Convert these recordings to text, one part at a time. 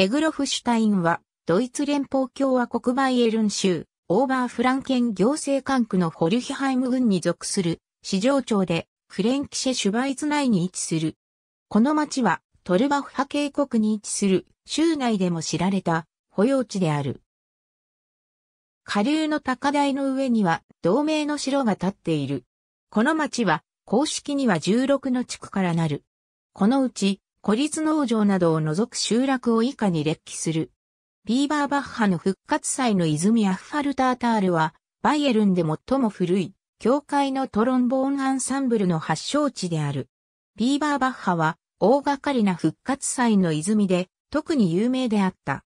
エグロフシュタインは、ドイツ連邦共和国バイエルン州、オーバーフランケン行政管区のホルヒハイム郡に属する、市場町で、クレンキシェ・シュバイツ内に位置する。この町は、トルバフ派渓谷に位置する、州内でも知られた、保養地である。下流の高台の上には、同盟の城が建っている。この町は、公式には16の地区からなる。このうち、孤立農場などを除く集落を以下に列記する。ビーバーバッハの復活祭の泉アフファルタータールは、バイエルンで最も古い、教会のトロンボーンアンサンブルの発祥地である。ビーバーバッハは、大掛かりな復活祭の泉で、特に有名であった。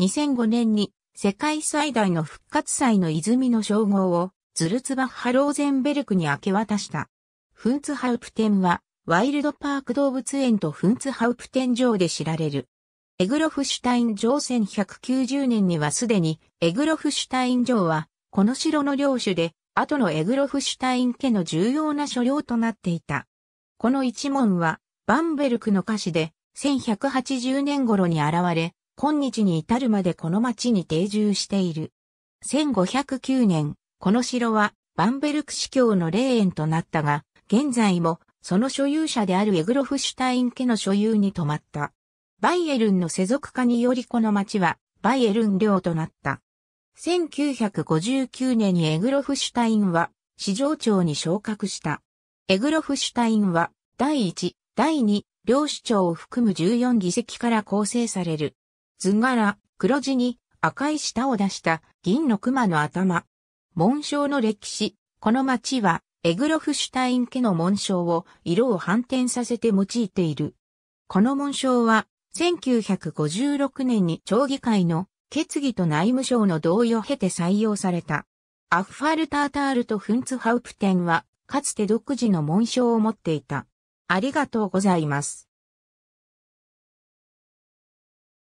2005年に、世界最大の復活祭の泉の称号を、ズルツバッハ・ローゼンベルクに明け渡した。フンツハウプテンは、ワイルドパーク動物園とフンツハウプ天井で知られる。エグロフシュタイン城1190年にはすでに、エグロフシュタイン城は、この城の領主で、後のエグロフシュタイン家の重要な所領となっていた。この一門は、バンベルクの歌詞で、1180年頃に現れ、今日に至るまでこの町に定住している。1509年、この城は、バンベルク司教の霊園となったが、現在もその所有者であるエグロフシュタイン家の所有に止まった。バイエルンの世俗化によりこの町はバイエルン領となった。1959年にエグロフシュタインは市場長に昇格した。エグロフシュタインは第1、第2、両市長を含む14議席から構成される。図柄、黒地に赤い舌を出した銀の熊の頭。紋章の歴史。この町はエグロフシュタイン家の紋章を色を反転させて用いている。この紋章は、1956年に町議会の決議と内務省の同意を経て採用された。アフファルタータールとフンツハウプテンは、かつて独自の紋章を持っていた。ありがとうございます。